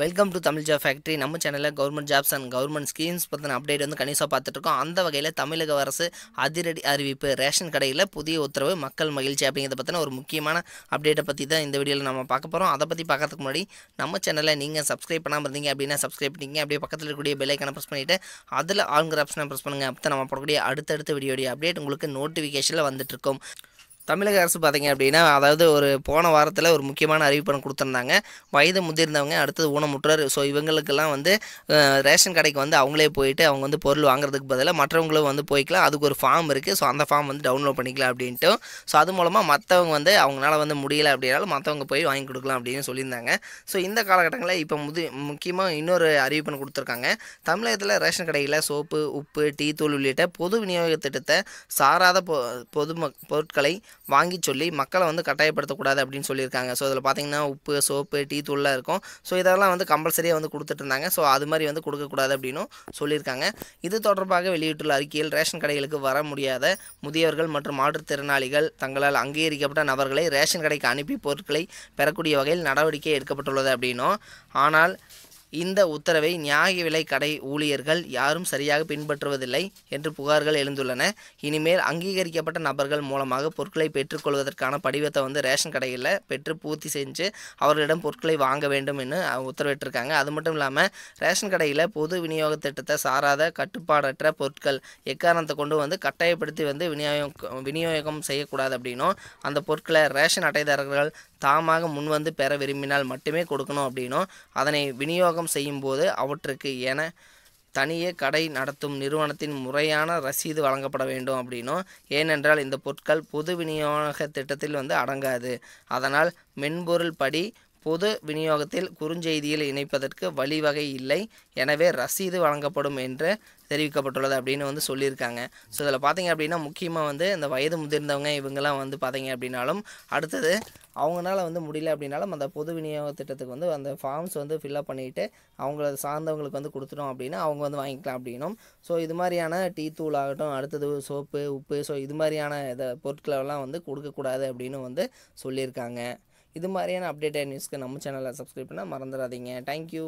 welcome to Tamil job factory நம்ம சேனலில் government jobs and government schemes பற்றின அப்டேட் வந்து கணிசாக பார்த்துட்ருக்கோம் அந்த வகையில் தமிழக அரசு அதிரடி அறிவிப்பு ரேஷன் கடையில் புதிய உத்தரவு மக்கள் மகிழ்ச்சி அப்படிங்கிறத பற்றின ஒரு முக்கியமான அப்டேட்டை பற்றி தான் இந்த வீடியோவில் நம்ம பார்க்க போகிறோம் அதை பற்றி பார்க்கறதுக்கு முன்னாடி நம்ம சேனலை நீங்கள் சப்ஸ்கிரைப் பண்ணாமல் இருந்தீங்க அப்படின்னா சப்ஸ்கிரைப் பண்ணிங்க அப்படியே பக்கத்தில் இருக்கக்கூடிய பெல்லைக்கான ப்ரெஸ் பண்ணிவிட்டு அதில் ஆளுங்கிற ஆப்ஷனை ப்ரெஸ் பண்ணுங்கள் அப்போ நம்ம போடக்கூடிய அடுத்தடுத்த வீடியோடைய அப்டேட் உங்களுக்கு நோட்டிஃபிகேஷனில் வந்துட்டுருக்கும் தமிழக அரசு பார்த்திங்க அப்படின்னா அதாவது ஒரு போன வாரத்தில் ஒரு முக்கியமான அறிவிப்பை கொடுத்துருந்தாங்க வயது முதிர்ந்தவங்க அடுத்தது ஊனமுற்றோர் ஸோ இவங்களுக்கெல்லாம் வந்து ரேஷன் கடைக்கு வந்து அவங்களே போயிட்டு அவங்க வந்து பொருள் வாங்குறதுக்கு பதிலாக மற்றவங்களும் வந்து போய்க்கலாம் அதுக்கு ஒரு ஃபார்ம் இருக்குது ஸோ அந்த ஃபார்ம் வந்து டவுன்லோட் பண்ணிக்கலாம் அப்படின்ட்டு ஸோ அது மூலமாக மற்றவங்க வந்து அவங்களால வந்து முடியலை அப்படின்னாலும் மற்றவங்க போய் வாங்கி கொடுக்கலாம் அப்படின்னு சொல்லியிருந்தாங்க ஸோ இந்த காலகட்டங்களில் இப்போ முது முக்கியமாக இன்னொரு அறிவிப்பு கொடுத்துருக்காங்க தமிழகத்தில் ரேஷன் கடையில் சோப்பு உப்பு டீ தூள் உள்ளிட்ட பொது விநியோக திட்டத்தை சாராத பொ பொதும பொருட்களை வாங்கி சொல்லி மக்களை வந்து கட்டாயப்படுத்தக்கூடாது அப்படின்னு சொல்லியிருக்காங்க ஸோ இதில் பார்த்திங்கன்னா உப்பு சோப்பு டீ தூள்லாம் இருக்கும் ஸோ இதெல்லாம் வந்து கம்பல்சரியாக வந்து கொடுத்துட்ருந்தாங்க ஸோ அது மாதிரி வந்து கொடுக்கக்கூடாது அப்படின்னும் சொல்லியிருக்காங்க இது தொடர்பாக வெளியிட்டுள்ள அறிக்கையில் ரேஷன் கடைகளுக்கு வர முடியாத முதியவர்கள் மற்றும் மாற்றுத்திறனாளிகள் தங்களால் அங்கீகரிக்கப்பட்ட நபர்களை ரேஷன் கடைக்கு அனுப்பி பொருட்களை பெறக்கூடிய வகையில் நடவடிக்கை எடுக்கப்பட்டுள்ளது அப்படின்னும் ஆனால் இந்த உத்தரவை நியாய விலை கடை ஊழியர்கள் யாரும் சரியாக பின்பற்றுவதில்லை என்று புகார்கள் எழுந்துள்ளன இனிமேல் அங்கீகரிக்கப்பட்ட நபர்கள் மூலமாக பொருட்களை பெற்றுக்கொள்வதற்கான படிவத்தை வந்து ரேஷன் கடையில் பெற்று பூர்த்தி செஞ்சு அவர்களிடம் பொருட்களை வாங்க வேண்டும் என்று உத்தரவிட்டிருக்காங்க அது மட்டும் இல்லாமல் ரேஷன் கடையில் பொது விநியோக திட்டத்தை சாராத கட்டுப்பாடற்ற பொருட்கள் எக்காரணத்தை கொண்டு வந்து கட்டாயப்படுத்தி வந்து விநியோகம் விநியோகம் செய்யக்கூடாது அப்படின்னும் அந்த பொருட்களை ரேஷன் அட்டைதாரர்கள் தாமாக முன்வந்து பெற விரும்பினால் மட்டுமே கொடுக்கணும் அப்படின்னும் அதனை விநியோகம் செய்யும்போது அவற்றுக்கு என தனியே கடை நடத்தும் நிறுவனத்தின் முறையான ரசீது வழங்கப்பட வேண்டும் அப்படின்னும் ஏனென்றால் இந்த பொருட்கள் பொது விநியோக திட்டத்தில் வந்து அடங்காது அதனால் மென்பொருள் படி பொது விநியோகத்தில் குறுஞ்செய்தியில் இணைப்பதற்கு வழிவகை இல்லை எனவே ரசீது வழங்கப்படும் என்று தெரிவிக்கப்பட்டுள்ளது அப்படின்னு வந்து சொல்லியிருக்காங்க ஸோ இதில் பார்த்தீங்க அப்படின்னா முக்கியமாக வந்து இந்த வயது முதிர்ந்தவங்க இவங்கெல்லாம் வந்து பார்த்தீங்க அப்படின்னாலும் அடுத்தது அவங்களால வந்து முடியல அப்படின்னாலும் அந்த பொது விநியோக திட்டத்துக்கு வந்து அந்த ஃபார்ம்ஸ் வந்து ஃபில்அப் பண்ணிவிட்டு அவங்கள சார்ந்தவங்களுக்கு வந்து கொடுத்துட்டோம் அப்படின்னா அவங்க வந்து வாங்கிக்கலாம் அப்படின்னும் ஸோ இது மாதிரியான டீ தூள் ஆகட்டும் அடுத்தது சோப்பு உப்பு ஸோ இது மாதிரியான இதை பொருட்களெல்லாம் வந்து கொடுக்கக்கூடாது அப்படின்னு வந்து சொல்லியிருக்காங்க இது மாதிரியான அப்டேட்டட் நியூஸ்க்கு நம்ம சேனலை சப்ஸ்கிரைப் பண்ணால் மறந்துடாதீங்க தேங்க்யூ